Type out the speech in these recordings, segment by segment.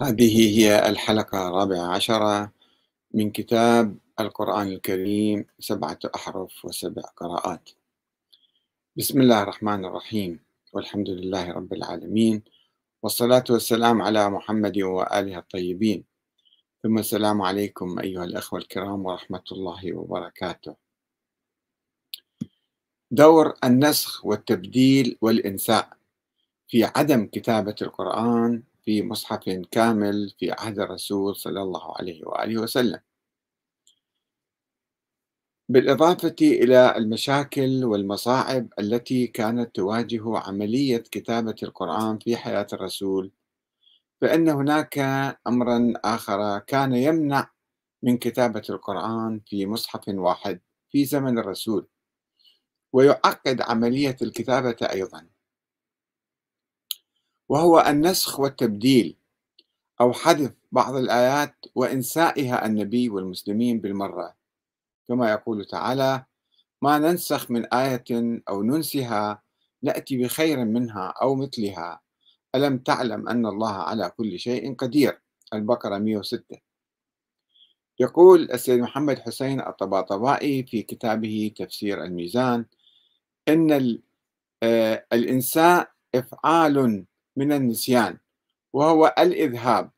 هذه هي الحلقة الرابعة عشرة من كتاب القرآن الكريم سبعة أحرف وسبع قراءات بسم الله الرحمن الرحيم والحمد لله رب العالمين والصلاة والسلام على محمد وآله الطيبين ثم السلام عليكم أيها الأخوة الكرام ورحمة الله وبركاته دور النسخ والتبديل والإنساء في عدم كتابة القرآن في مصحف كامل في عهد الرسول صلى الله عليه وآله وسلم بالإضافة إلى المشاكل والمصاعب التي كانت تواجه عملية كتابة القرآن في حياة الرسول فإن هناك أمرا آخر كان يمنع من كتابة القرآن في مصحف واحد في زمن الرسول ويعقد عملية الكتابة أيضا وهو النسخ والتبديل أو حذف بعض الآيات وإنسائها النبي والمسلمين بالمرة كما يقول تعالى ما ننسخ من آية أو ننسها نأتي بخير منها أو مثلها ألم تعلم أن الله على كل شيء قدير البقرة 106 يقول السيد محمد حسين الطباطبائي في كتابه تفسير الميزان إن آه، الإنساء إفعال من النسيان وهو الإذهاب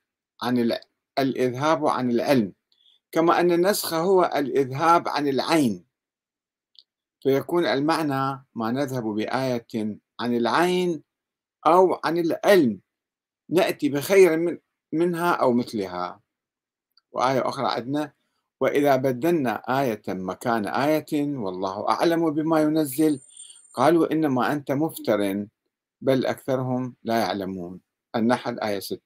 عن الإذهاب عن العلم كما أن النسخ هو الإذهاب عن العين فيكون المعنى ما نذهب بآية عن العين أو عن العلم نأتي بخير من منها أو مثلها وآية أخرى عندنا وإذا بدلنا آية مكان آية والله أعلم بما ينزل قالوا إنما أنت مفتر بل أكثرهم لا يعلمون النحل آية 6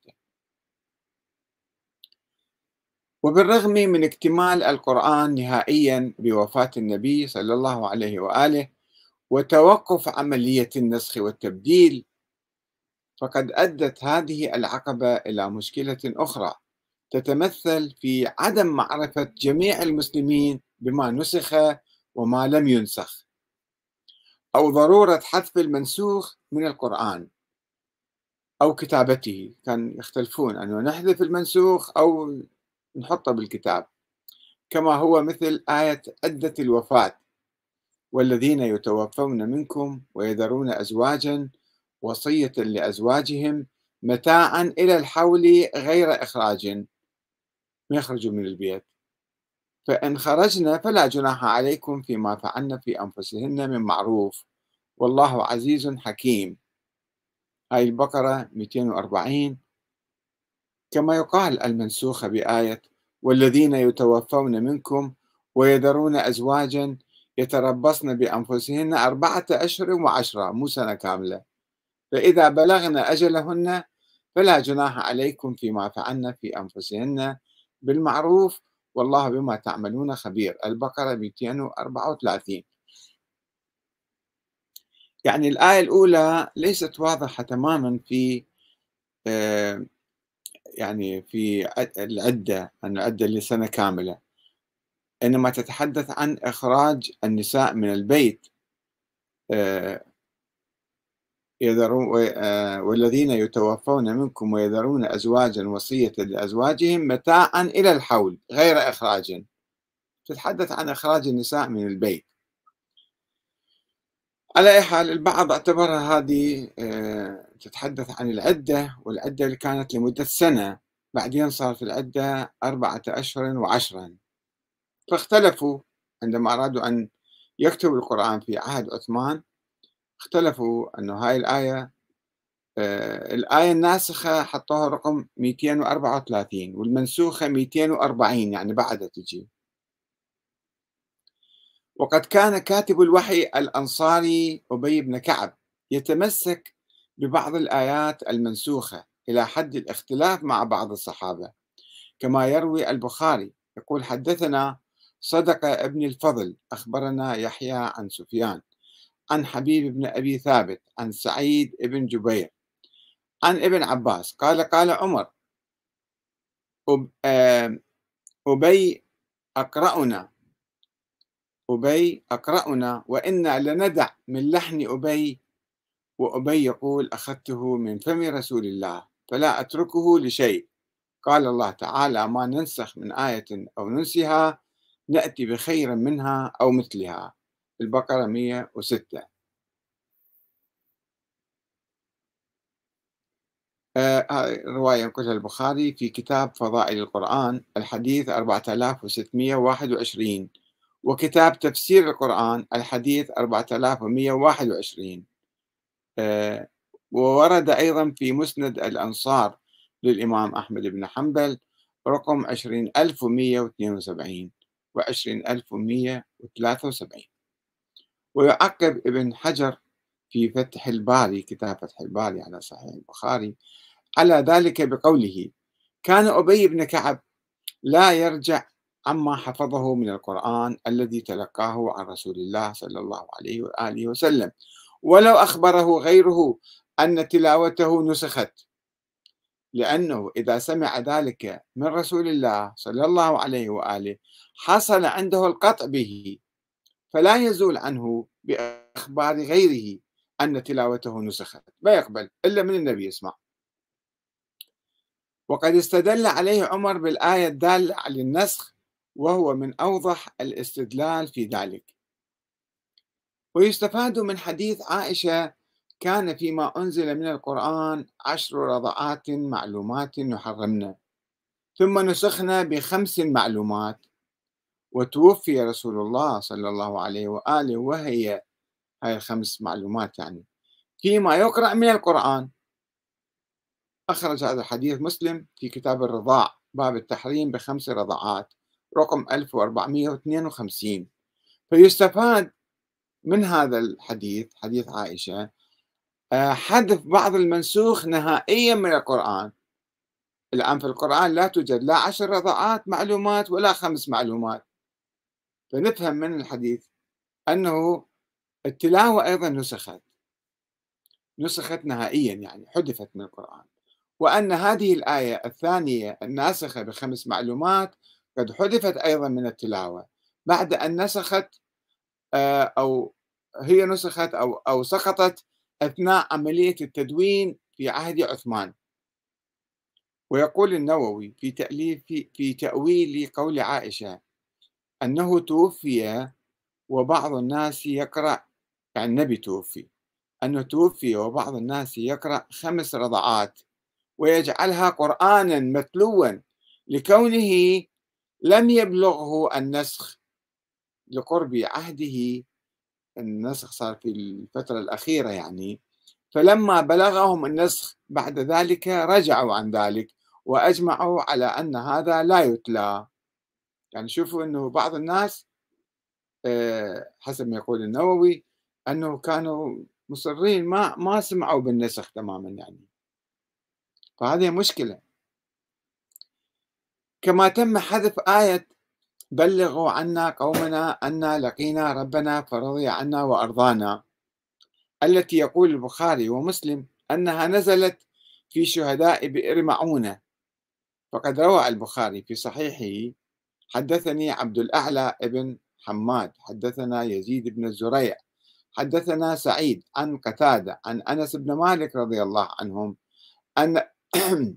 وبالرغم من اكتمال القرآن نهائيا بوفاة النبي صلى الله عليه وآله وتوقف عملية النسخ والتبديل فقد أدت هذه العقبة إلى مشكلة أخرى تتمثل في عدم معرفة جميع المسلمين بما نسخ وما لم ينسخ أو ضرورة حذف المنسوخ من القرآن أو كتابته كان يختلفون أنه نحذف المنسوخ أو نحطه بالكتاب كما هو مثل آية عدة الوفاة والذين يتوفون منكم ويذرون أزواجا وصية لأزواجهم متاعا إلى الحول غير إخراج ما يخرجوا من البيت فإن خرجنا فلا جناح عليكم فيما فعلنا في أنفسهن من معروف والله عزيز حكيم هاي البقرة 240 كما يقال المنسوخة بآية والذين يتوفون منكم ويذرون أزواجا يتربصن بأنفسهن أربعة أشهر وعشرة مو سنة كاملة فإذا بلغن أجلهن فلا جناح عليكم فيما فعلن في أنفسهن بالمعروف والله بما تعملون خبير البقرة 234 يعني الآية الأولى ليست واضحة تماما في آه، يعني في العدة أن العدة لسنة كاملة إنما تتحدث عن إخراج النساء من البيت آه، يذرون آه، والذين يتوفون منكم ويذرون أزواجا وصية لأزواجهم متاعا إلى الحول غير إخراج تتحدث عن إخراج النساء من البيت على أي حال البعض اعتبرها هذه آه، تتحدث عن العدة والعدة اللي كانت لمدة سنة بعدين صار في العدة أربعة أشهر وعشرا فاختلفوا عندما أرادوا أن يكتبوا القرآن في عهد عثمان اختلفوا أنه هاي الآية آه الآية الناسخة حطوها رقم 234 والمنسوخة 240 يعني بعدها تجي وقد كان كاتب الوحي الأنصاري أبي بن كعب يتمسك ببعض الآيات المنسوخة إلى حد الاختلاف مع بعض الصحابة كما يروي البخاري يقول حدثنا صدق ابن الفضل أخبرنا يحيى عن سفيان عن حبيب بن أبي ثابت عن سعيد بن جبير عن ابن عباس قال قال عمر أبي أقرأنا أبي أقرأنا وإنا لندع من لحن أبي وأبي يقول أخذته من فم رسول الله فلا أتركه لشيء قال الله تعالى ما ننسخ من آية أو ننسها نأتي بخير منها أو مثلها البقرة 106 هذه الرواية آه، ينقلها البخاري في كتاب فضائل القرآن الحديث 4621 وكتاب تفسير القرآن الحديث 4121 آه، وورد أيضا في مسند الأنصار للإمام أحمد بن حنبل رقم 20172 و 20173 ويعقب ابن حجر في فتح الباري كتاب فتح الباري على صحيح البخاري على ذلك بقوله كان أبي بن كعب لا يرجع عما حفظه من القرآن الذي تلقاه عن رسول الله صلى الله عليه وآله وسلم ولو أخبره غيره أن تلاوته نسخت لأنه إذا سمع ذلك من رسول الله صلى الله عليه وآله حصل عنده القطع به فلا يزول عنه بأخبار غيره أن تلاوته نسخت لا يقبل إلا من النبي يسمع وقد استدل عليه عمر بالآية الدالة على النسخ وهو من أوضح الاستدلال في ذلك ويستفاد من حديث عائشة كان فيما أنزل من القرآن عشر رضعات معلومات نحرمنا ثم نسخنا بخمس معلومات وتوفي رسول الله صلى الله عليه وآله وهي هاي الخمس معلومات يعني فيما يقرأ من القرآن أخرج هذا الحديث مسلم في كتاب الرضاع باب التحريم بخمس رضاعات رقم 1452 فيستفاد من هذا الحديث حديث عائشة آه، حذف بعض المنسوخ نهائيا من القرآن الآن في القرآن لا توجد لا عشر رضاعات معلومات ولا خمس معلومات فنفهم من الحديث أنه التلاوة أيضا نسخت نسخت نهائيا يعني حذفت من القرآن وأن هذه الآية الثانية الناسخة بخمس معلومات قد حذفت أيضا من التلاوة بعد أن نسخت آه، أو هي نسخت أو أو سقطت أثناء عملية التدوين في عهد عثمان ويقول النووي في تأليف في, في تأويل قول عائشة أنه توفي وبعض الناس يقرأ يعني النبي توفي أنه توفي وبعض الناس يقرأ خمس رضعات ويجعلها قرآنا متلوا لكونه لم يبلغه النسخ لقرب عهده النسخ صار في الفترة الأخيرة يعني فلما بلغهم النسخ بعد ذلك رجعوا عن ذلك وأجمعوا على أن هذا لا يتلى يعني شوفوا انه بعض الناس آه، حسب ما يقول النووي انه كانوا مصرين ما ما سمعوا بالنسخ تماما يعني فهذه مشكله كما تم حذف ايه بلغوا عنا قومنا أنا لقينا ربنا فرضي عنا وأرضانا التي يقول البخاري ومسلم أنها نزلت في شهداء بئر معونة فقد روى البخاري في صحيحه حدثني عبد الأعلى ابن حماد حدثنا يزيد بن الزريع حدثنا سعيد عن قتادة عن أنس بن مالك رضي الله عنهم أن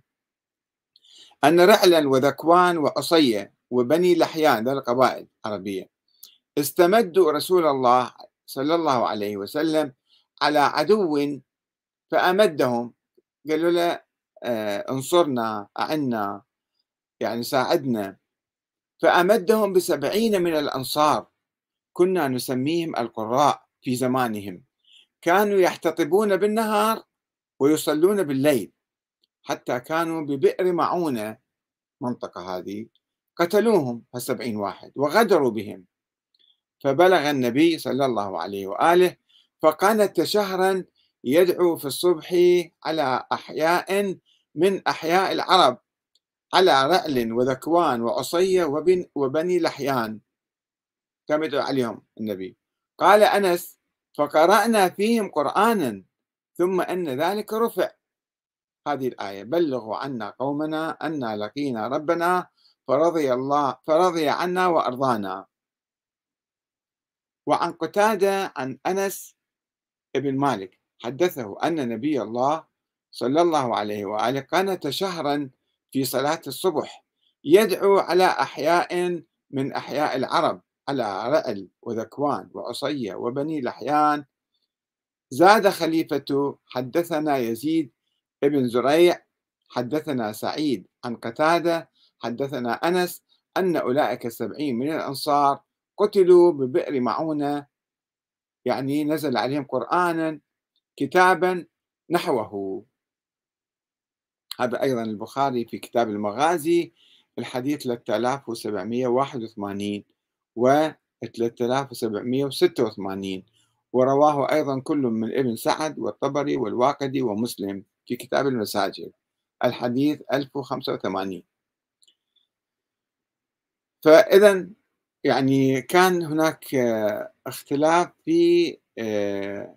أن رعلا وذكوان وعصية وبني لحيان ذا القبائل العربية استمدوا رسول الله صلى الله عليه وسلم على عدو فأمدهم قالوا له آه، انصرنا أعنا يعني ساعدنا فأمدهم بسبعين من الأنصار كنا نسميهم القراء في زمانهم كانوا يحتطبون بالنهار ويصلون بالليل حتى كانوا ببئر معونة منطقة هذه قتلوهم السبعين واحد وغدروا بهم فبلغ النبي صلى الله عليه وآله فقنت شهرا يدعو في الصبح على أحياء من أحياء العرب على رأل وذكوان وعصية وبن وبني لحيان كما يدعو عليهم النبي قال أنس فقرأنا فيهم قرآنا ثم أن ذلك رفع هذه الآية بلغوا عنا قومنا أنا لقينا ربنا فرضي الله فرضي عنا وأرضانا وعن قتادة عن أنس بن مالك حدثه أن نبي الله صلى الله عليه وآله كان شهرا في صلاة الصبح يدعو على أحياء من أحياء العرب على رأل وذكوان وعصية وبني لحيان زاد خليفة حدثنا يزيد ابن زريع حدثنا سعيد عن قتادة حدثنا أنس أن أولئك السبعين من الأنصار قتلوا ببئر معونة يعني نزل عليهم قرآنا كتابا نحوه هذا أيضا البخاري في كتاب المغازي الحديث 3781 و 3786 ورواه أيضا كل من ابن سعد والطبري والواقدي ومسلم في كتاب المساجد الحديث 1085 فإذا يعني كان هناك اختلاف في آه،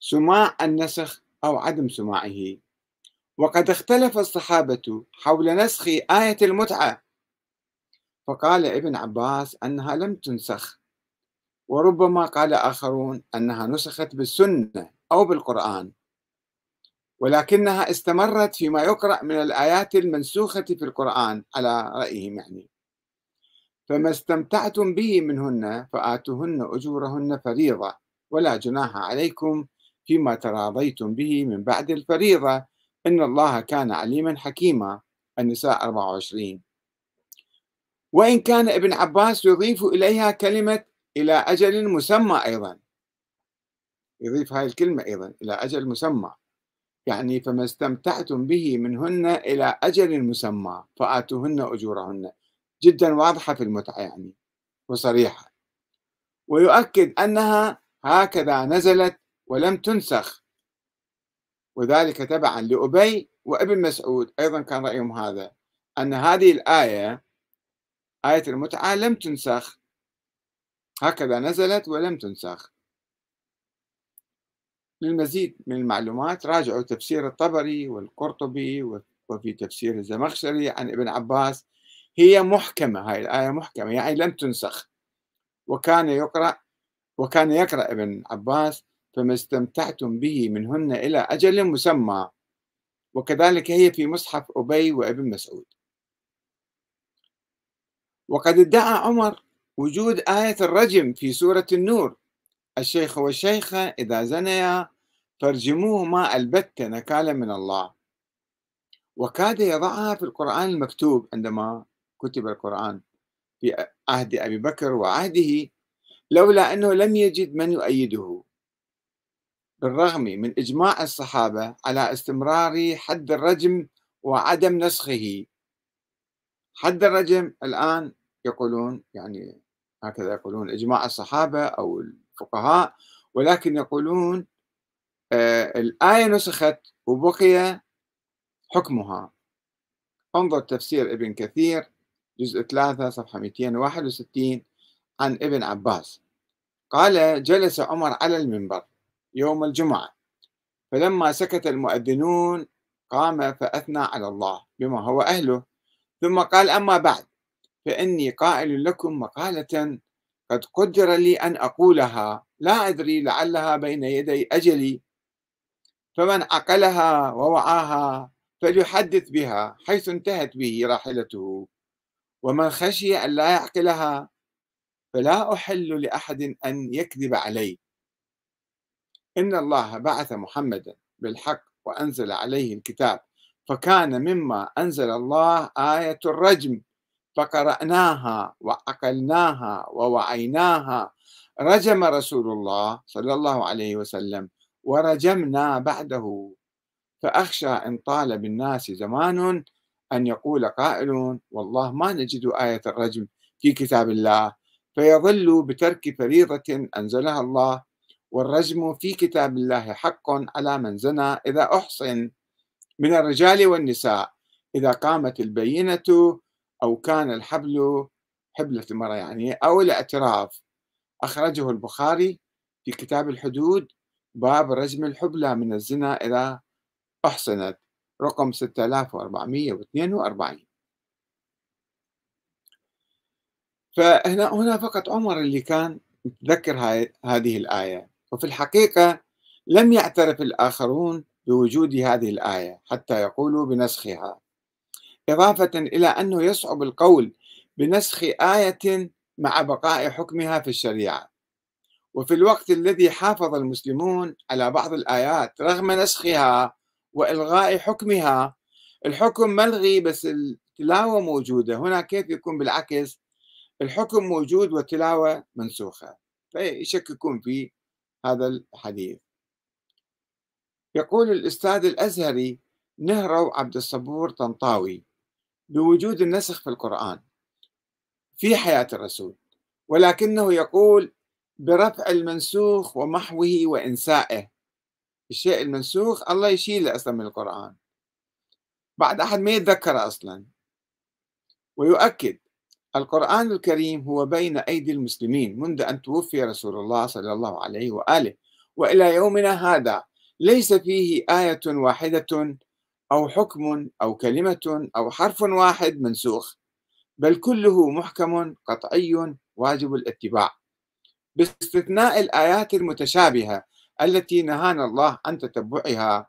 سماع النسخ أو عدم سماعه وقد اختلف الصحابة حول نسخ آية المتعة فقال ابن عباس أنها لم تنسخ وربما قال آخرون أنها نسخت بالسنة أو بالقرآن ولكنها استمرت فيما يقرأ من الآيات المنسوخة في القرآن على رأيهم يعني فما استمتعتم به منهن فآتوهن أجورهن فريضة ولا جناح عليكم فيما تراضيتم به من بعد الفريضة إن الله كان عليما حكيما النساء 24 وإن كان ابن عباس يضيف إليها كلمة إلى أجل مسمى أيضا يضيف هاي الكلمة أيضا إلى أجل مسمى يعني فما استمتعتم به منهن إلى أجل مسمى فآتوهن أجورهن جدا واضحة في المتعة يعني وصريحة ويؤكد أنها هكذا نزلت ولم تنسخ وذلك تبعا لأبي وابن مسعود أيضا كان رأيهم هذا أن هذه الآية آية المتعة لم تنسخ هكذا نزلت ولم تنسخ للمزيد من المعلومات راجعوا تفسير الطبري والقرطبي وفي تفسير الزمخشري عن ابن عباس هي محكمة هاي الآية محكمة يعني لم تنسخ وكان يقرأ وكان يقرأ ابن عباس فما استمتعتم به منهن إلى أجل مسمى وكذلك هي في مصحف أبي وابن مسعود وقد ادعى عمر وجود آية الرجم في سورة النور الشيخ والشيخة إذا زنيا فارجموهما البتة نكالا من الله وكاد يضعها في القرآن المكتوب عندما كتب القرآن في عهد أبي بكر وعهده لولا أنه لم يجد من يؤيده بالرغم من إجماع الصحابة على استمرار حد الرجم وعدم نسخه حد الرجم الآن يقولون يعني هكذا يقولون إجماع الصحابة أو الفقهاء ولكن يقولون آه الآية نسخت وبقي حكمها انظر تفسير ابن كثير جزء 3 صفحة 261 عن ابن عباس قال جلس عمر على المنبر يوم الجمعة فلما سكت المؤذنون قام فأثنى على الله بما هو أهله ثم قال أما بعد فإني قائل لكم مقالة قد قدر لي أن أقولها لا أدري لعلها بين يدي أجلي فمن عقلها ووعاها فليحدث بها حيث انتهت به راحلته ومن خشي أن لا يعقلها فلا أحل لأحد أن يكذب علي إن الله بعث محمدا بالحق وأنزل عليه الكتاب فكان مما أنزل الله آية الرجم فقرأناها وعقلناها ووعيناها رجم رسول الله صلى الله عليه وسلم ورجمنا بعده فأخشى إن طال بالناس زمان أن يقول قائل والله ما نجد آية الرجم في كتاب الله فيظل بترك فريضة أنزلها الله والرجم في كتاب الله حق على من زنى إذا أحصن من الرجال والنساء إذا قامت البينة أو كان الحبل حبلة المرأة يعني أو الاعتراف أخرجه البخاري في كتاب الحدود باب رجم الحبلى من الزنا إذا أحصنت رقم 6442 فهنا هنا فقط عمر اللي كان متذكر هذه الآية وفي الحقيقة لم يعترف الآخرون بوجود هذه الآية حتى يقولوا بنسخها إضافة إلى أنه يصعب القول بنسخ آية مع بقاء حكمها في الشريعة وفي الوقت الذي حافظ المسلمون على بعض الآيات رغم نسخها وإلغاء حكمها الحكم ملغي بس التلاوة موجودة هنا كيف يكون بالعكس الحكم موجود والتلاوة منسوخة فيشككون فيه هذا الحديث يقول الأستاذ الأزهري نهرو عبد الصبور طنطاوي بوجود النسخ في القرآن في حياة الرسول ولكنه يقول برفع المنسوخ ومحوه وإنسائه الشيء المنسوخ الله يشيله أصلا من القرآن بعد أحد ما يتذكره أصلا ويؤكد القرآن الكريم هو بين أيدي المسلمين منذ أن توفي رسول الله صلى الله عليه وآله وإلى يومنا هذا ليس فيه آية واحدة أو حكم أو كلمة أو حرف واحد منسوخ بل كله محكم قطعي واجب الاتباع باستثناء الآيات المتشابهة التي نهانا الله عن تتبعها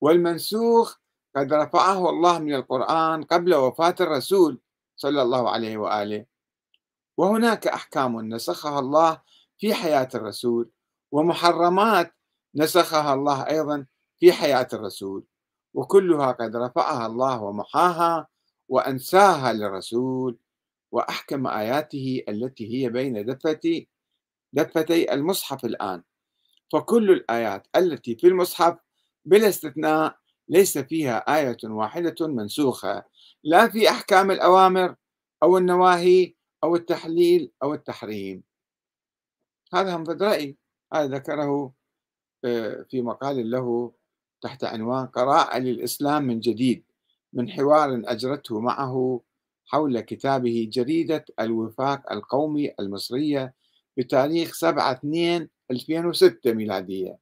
والمنسوخ قد رفعه الله من القرآن قبل وفاة الرسول صلى الله عليه واله وهناك احكام نسخها الله في حياه الرسول ومحرمات نسخها الله ايضا في حياه الرسول وكلها قد رفعها الله ومحاها وانساها للرسول واحكم اياته التي هي بين دفتي دفتي المصحف الان فكل الايات التي في المصحف بلا استثناء ليس فيها ايه واحده منسوخه لا في أحكام الأوامر أو النواهي أو التحليل أو التحريم هذا هم رأي هذا ذكره آه، في مقال له تحت عنوان قراءة للإسلام من جديد من حوار أجرته معه حول كتابه جريدة الوفاق القومي المصرية بتاريخ 7 2 2006 ميلادية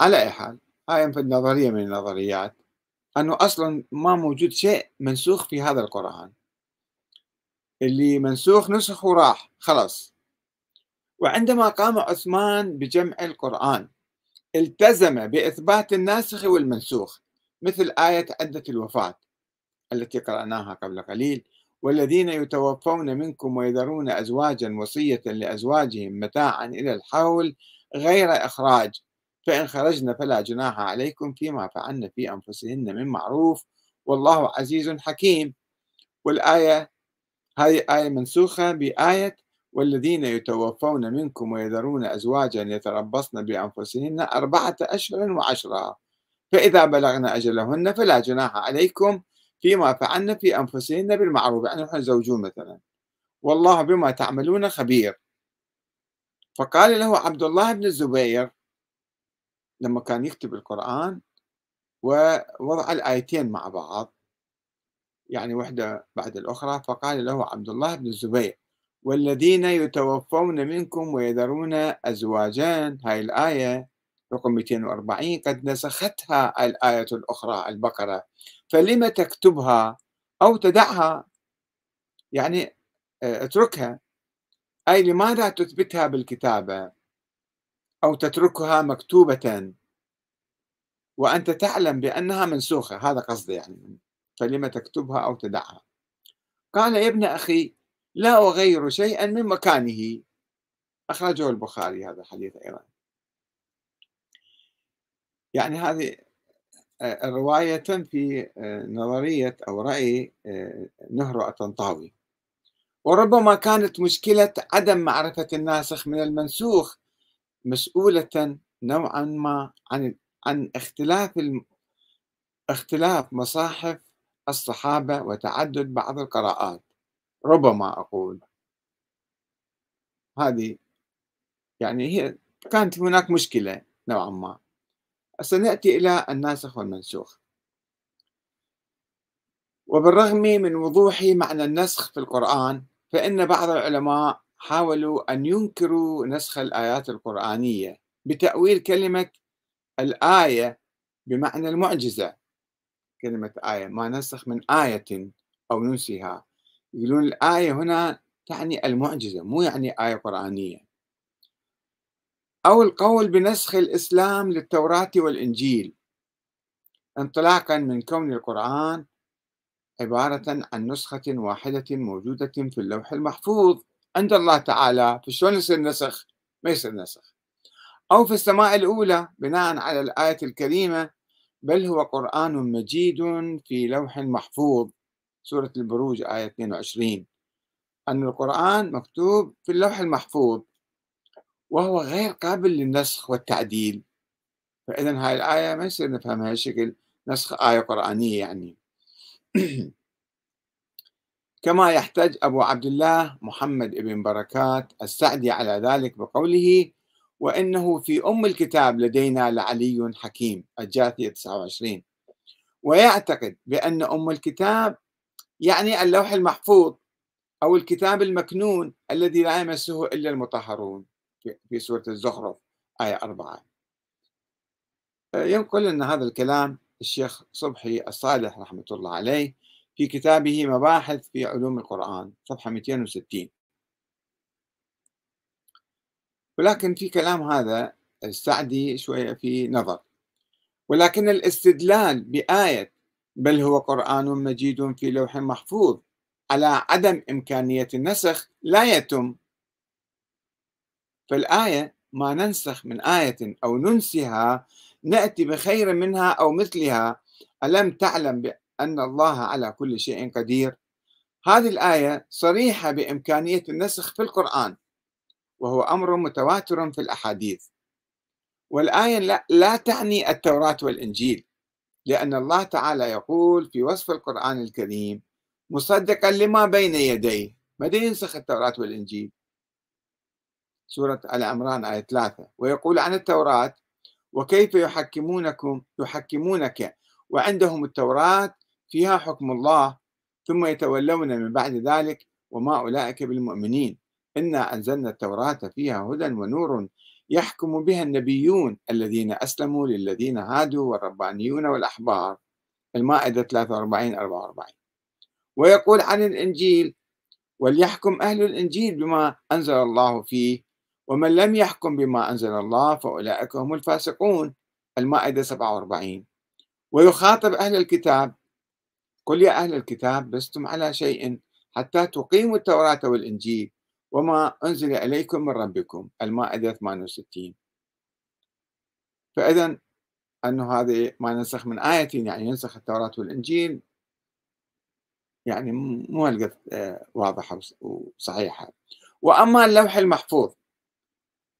على أي حال هاي نظرية من النظريات أنه أصلا ما موجود شيء منسوخ في هذا القرآن اللي منسوخ نسخ وراح خلاص وعندما قام عثمان بجمع القرآن التزم بإثبات الناسخ والمنسوخ مثل آية عدة الوفاة التي قرأناها قبل قليل والذين يتوفون منكم ويذرون أزواجا وصية لأزواجهم متاعا إلى الحول غير إخراج فإن خرجن فلا جناح عليكم فيما فعلن في أنفسهن من معروف والله عزيز حكيم والآية هذه آية منسوخة بآية والذين يتوفون منكم ويذرون أزواجا يتربصن بأنفسهن أربعة أشهر وعشرة فإذا بلغن أجلهن فلا جناح عليكم فيما فعلن في أنفسهن بالمعروف يعني نحن زوجون مثلا والله بما تعملون خبير فقال له عبد الله بن الزبير لما كان يكتب القرآن ووضع الآيتين مع بعض يعني واحدة بعد الأخرى فقال له عبد الله بن الزبير والذين يتوفون منكم ويذرون أزواجا هاي الآية رقم 240 قد نسختها الآية الأخرى البقرة فلم تكتبها أو تدعها يعني آه، اتركها أي لماذا تثبتها بالكتابة أو تتركها مكتوبة وأنت تعلم بأنها منسوخة هذا قصدي يعني فلما تكتبها أو تدعها قال يا ابن أخي لا أغير شيئا من مكانه أخرجه البخاري هذا الحديث أيضا يعني هذه الرواية آه، تنفي آه، نظرية أو رأي آه، نهر الطنطاوي وربما كانت مشكلة عدم معرفة الناسخ من المنسوخ مسؤولة نوعا ما عن عن اختلاف اختلاف مصاحف الصحابة وتعدد بعض القراءات ربما أقول هذه يعني هي كانت هناك مشكلة نوعا ما سنأتي إلى الناسخ والمنسوخ وبالرغم من وضوح معنى النسخ في القرآن فإن بعض العلماء حاولوا أن ينكروا نسخ الآيات القرآنية بتأويل كلمة الآية بمعنى المعجزة كلمة آية ما ننسخ من آية أو ننسها يقولون الآية هنا تعني المعجزة مو يعني آية قرآنية أو القول بنسخ الإسلام للتوراة والإنجيل انطلاقا من كون القرآن عبارة عن نسخة واحدة موجودة في اللوح المحفوظ عند الله تعالى فشلون يصير نسخ؟ ما يصير نسخ أو في السماء الأولى بناء على الآية الكريمة بل هو قرآن مجيد في لوح محفوظ سورة البروج آية 22 أن القرآن مكتوب في اللوح المحفوظ وهو غير قابل للنسخ والتعديل فإذا هاي الآية ما يصير نفهمها بشكل نسخ آية قرآنية يعني كما يحتج أبو عبد الله محمد بن بركات السعدي على ذلك بقوله وإنه في أم الكتاب لدينا لعلي حكيم الجاثية 29 ويعتقد بأن أم الكتاب يعني اللوح المحفوظ أو الكتاب المكنون الذي لا يمسه إلا المطهرون في سورة الزخرف آية 4 ينقل أن هذا الكلام الشيخ صبحي الصالح رحمة الله عليه في كتابه مباحث في علوم القرآن صفحة 260 ولكن في كلام هذا السعدي شوية في نظر ولكن الاستدلال بآية بل هو قرآن مجيد في لوح محفوظ على عدم إمكانية النسخ لا يتم فالآية ما ننسخ من آية أو ننسها نأتي بخير منها أو مثلها ألم تعلم أن الله على كل شيء قدير هذه الآية صريحة بإمكانية النسخ في القرآن وهو أمر متواتر في الأحاديث والآية لا, تعني التوراة والإنجيل لأن الله تعالى يقول في وصف القرآن الكريم مصدقا لما بين يديه ماذا ينسخ التوراة والإنجيل سورة آل عمران آية 3 ويقول عن التوراة وكيف يحكمونكم يحكمونك وعندهم التوراة فيها حكم الله ثم يتولون من بعد ذلك وما أولئك بالمؤمنين إنا أنزلنا التوراة فيها هدى ونور يحكم بها النبيون الذين أسلموا للذين هادوا والربانيون والأحبار المائدة 43 44 ويقول عن الإنجيل وليحكم أهل الإنجيل بما أنزل الله فيه ومن لم يحكم بما أنزل الله فأولئك هم الفاسقون المائدة 47 ويخاطب أهل الكتاب قل يا أهل الكتاب لستم على شيء حتى تقيموا التوراة والإنجيل وما أنزل إليكم من ربكم المائدة 68 فإذا أنه هذا ما ننسخ من آية يعني ينسخ التوراة والإنجيل يعني مو هالقد آه، واضحة وصحيحة وأما اللوح المحفوظ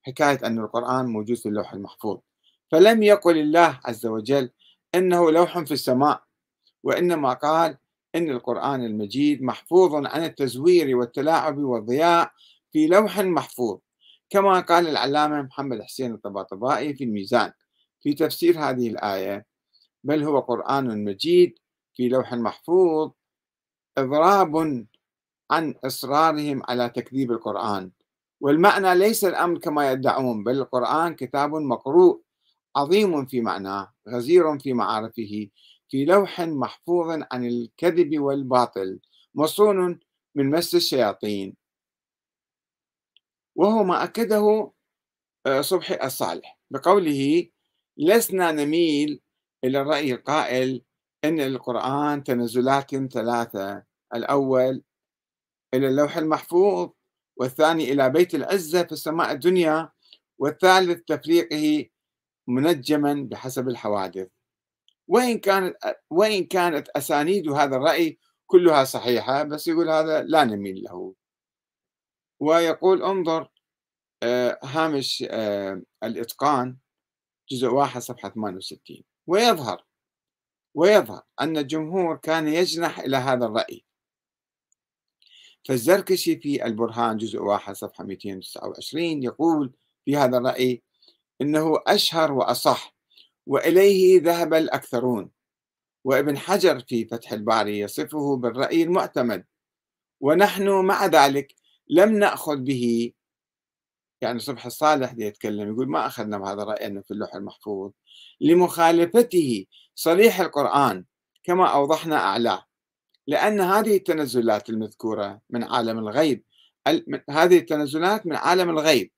حكاية أن القرآن موجود في اللوح المحفوظ فلم يقل الله عز وجل إنه لوح في السماء وإنما قال إن القرآن المجيد محفوظ عن التزوير والتلاعب والضياع في لوح محفوظ كما قال العلامة محمد حسين الطباطبائي في الميزان في تفسير هذه الآية بل هو قرآن مجيد في لوح محفوظ إضراب عن إصرارهم على تكذيب القرآن والمعنى ليس الأمر كما يدعون بل القرآن كتاب مقروء عظيم في معناه غزير في معارفه في لوح محفوظ عن الكذب والباطل مصون من مس الشياطين وهو ما أكده آه، صبحي الصالح بقوله لسنا نميل إلى الرأي القائل أن القرآن تنزلات ثلاثة الأول إلى اللوح المحفوظ والثاني إلى بيت العزة في السماء الدنيا والثالث تفريقه منجما بحسب الحوادث وإن كانت وإن كانت أسانيد هذا الرأي كلها صحيحة بس يقول هذا لا نميل له ويقول انظر آه، هامش آه، الإتقان جزء واحد صفحة 68 ويظهر ويظهر أن الجمهور كان يجنح إلى هذا الرأي فالزركشي في البرهان جزء واحد صفحة 229 يقول في هذا الرأي إنه أشهر وأصح واليه ذهب الاكثرون وابن حجر في فتح الباري يصفه بالراي المعتمد ونحن مع ذلك لم ناخذ به يعني صبح الصالح يتكلم يقول ما اخذنا بهذا الراي انه في اللوح المحفوظ لمخالفته صريح القران كما اوضحنا اعلاه لان هذه التنزلات المذكوره من عالم الغيب هذه التنزلات من عالم الغيب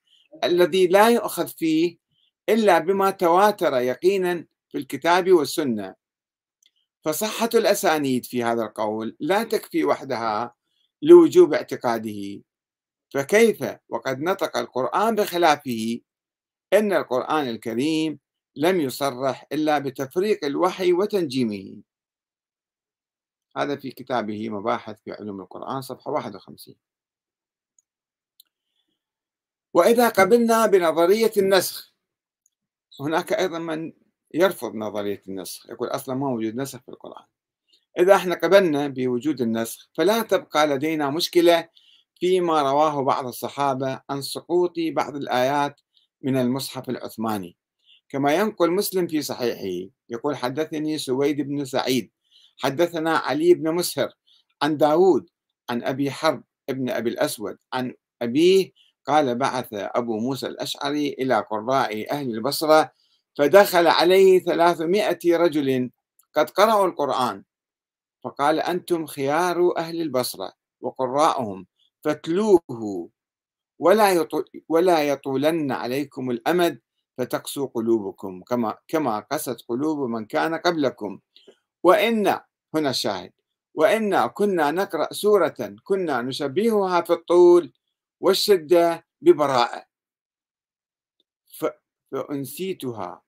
الذي لا يؤخذ فيه إلا بما تواتر يقينا في الكتاب والسنة فصحة الأسانيد في هذا القول لا تكفي وحدها لوجوب اعتقاده فكيف وقد نطق القرآن بخلافه إن القرآن الكريم لم يصرح إلا بتفريق الوحي وتنجيمه هذا في كتابه مباحث في علوم القرآن صفحة 51 وإذا قبلنا بنظرية النسخ هناك أيضا من يرفض نظرية النسخ يقول أصلا ما وجود نسخ في القرآن إذا احنا قبلنا بوجود النسخ فلا تبقى لدينا مشكلة فيما رواه بعض الصحابة عن سقوط بعض الآيات من المصحف العثماني كما ينقل مسلم في صحيحه يقول حدثني سويد بن سعيد حدثنا علي بن مسهر عن داود عن أبي حرب ابن أبي الأسود عن أبيه قال بعث أبو موسى الأشعري إلى قراء أهل البصرة فدخل عليه ثلاثمائة رجل قد قرأوا القرآن فقال أنتم خيار أهل البصرة وقراءهم فاتلوه ولا ولا يطولن عليكم الأمد فتقسو قلوبكم كما كما قست قلوب من كان قبلكم وإن هنا الشاهد وإنا كنا نقرأ سورة كنا نشبهها في الطول والشدة ببراءة فأنسيتها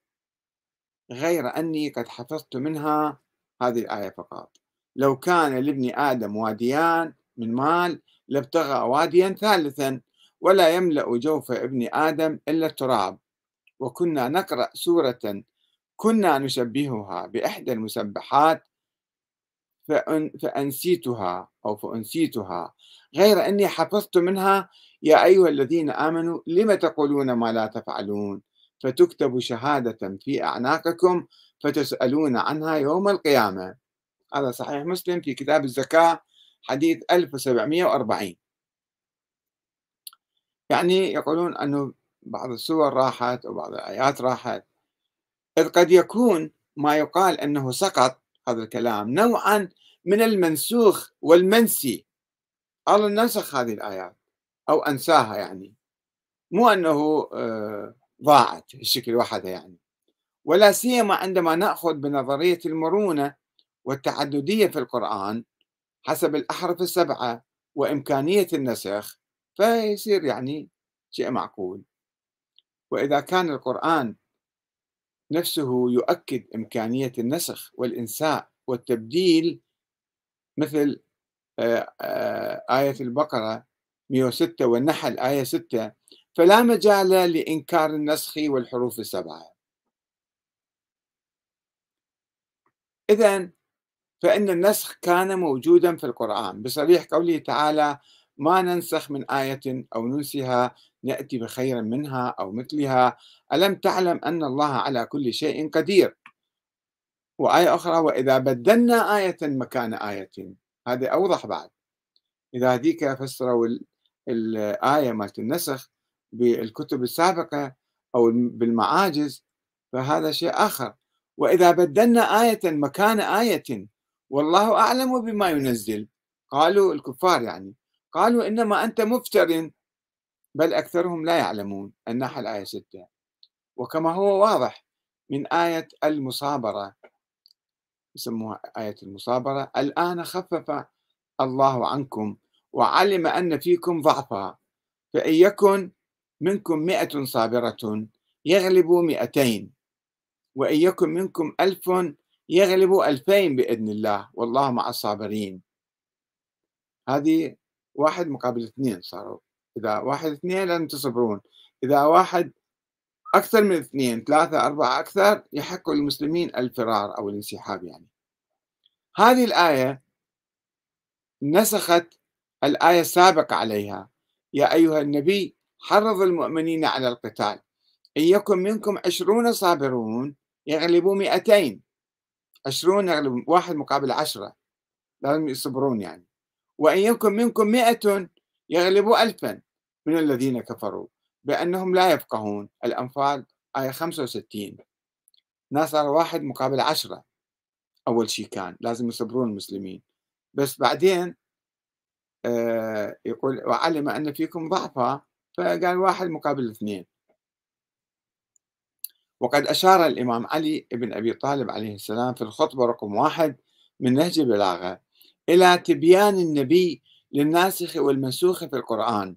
غير أني قد حفظت منها هذه الآية فقط لو كان لابن آدم واديان من مال لابتغى واديا ثالثا ولا يملأ جوف ابن آدم إلا التراب وكنا نقرأ سورة كنا نشبهها بإحدى المسبحات فأن فأنسيتها أو فأنسيتها غير أني حفظت منها يا أيها الذين آمنوا لم تقولون ما لا تفعلون فتكتب شهادة في أعناقكم فتسألون عنها يوم القيامة هذا صحيح مسلم في كتاب الزكاة حديث 1740 يعني يقولون أنه بعض السور راحت وبعض الآيات راحت إذ قد يكون ما يقال أنه سقط هذا الكلام نوعا من المنسوخ والمنسي الله نسخ هذه الآيات أو أنساها يعني مو أنه آه، ضاعت بشكل وحده يعني ولا سيما عندما نأخذ بنظرية المرونة والتعددية في القرآن حسب الأحرف السبعة وإمكانية النسخ فيصير يعني شيء معقول وإذا كان القرآن نفسه يؤكد إمكانية النسخ والإنساء والتبديل مثل آه، آه، آية البقرة 106 والنحل آية 6 فلا مجال لإنكار النسخ والحروف السبعة إذا فإن النسخ كان موجودا في القرآن بصريح قوله تعالى ما ننسخ من آية أو ننسها نأتي بخير منها أو مثلها ألم تعلم أن الله على كل شيء قدير وآية أخرى وإذا بدلنا آية مكان آية هذا أوضح بعد إذا هذيك فسروا الآية مالت النسخ بالكتب السابقة أو بالمعاجز فهذا شيء آخر وإذا بدلنا آية مكان آية والله أعلم بما ينزل قالوا الكفار يعني قالوا إنما أنت مفتر بل أكثرهم لا يعلمون النحل الآية 6 وكما هو واضح من آية المصابرة يسموها آية المصابرة الآن خفف الله عنكم وعلم أن فيكم ضعفا فإن يكن منكم مئة صابرة يغلبوا مئتين وإن يكن منكم ألف يغلب ألفين بإذن الله والله مع الصابرين هذه واحد مقابل اثنين صاروا إذا واحد اثنين لازم تصبرون إذا واحد أكثر من اثنين ثلاثة أربعة أكثر يحق للمسلمين الفرار أو الانسحاب يعني هذه الآية نسخت الآية السابقة عليها يا أيها النبي حرض المؤمنين على القتال إن يكن منكم عشرون صابرون يغلبوا مئتين عشرون يغلبوا واحد مقابل عشرة لازم يصبرون يعني وإن يكن منكم مئة يغلبوا ألفا من الذين كفروا بأنهم لا يفقهون الأنفال آية 65 نصر واحد مقابل عشرة أول شيء كان لازم يصبرون المسلمين بس بعدين آه، يقول وعلم أن فيكم ضعفا فقال واحد مقابل اثنين وقد أشار الإمام علي بن أبي طالب عليه السلام في الخطبة رقم واحد من نهج البلاغة إلى تبيان النبي للناسخ والمنسوخ في القرآن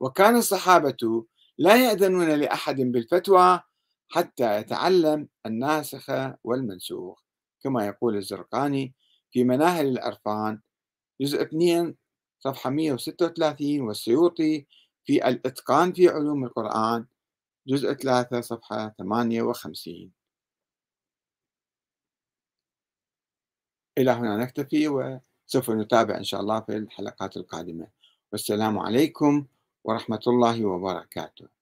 وكان الصحابة لا يأذنون لأحد بالفتوى حتى يتعلم الناسخ والمنسوخ كما يقول الزرقاني في مناهل الأرفان جزء 2 صفحة 136 والسيوطي في الإتقان في علوم القرآن جزء 3 صفحة 58 إلى هنا نكتفي وسوف نتابع إن شاء الله في الحلقات القادمة والسلام عليكم ورحمة الله وبركاته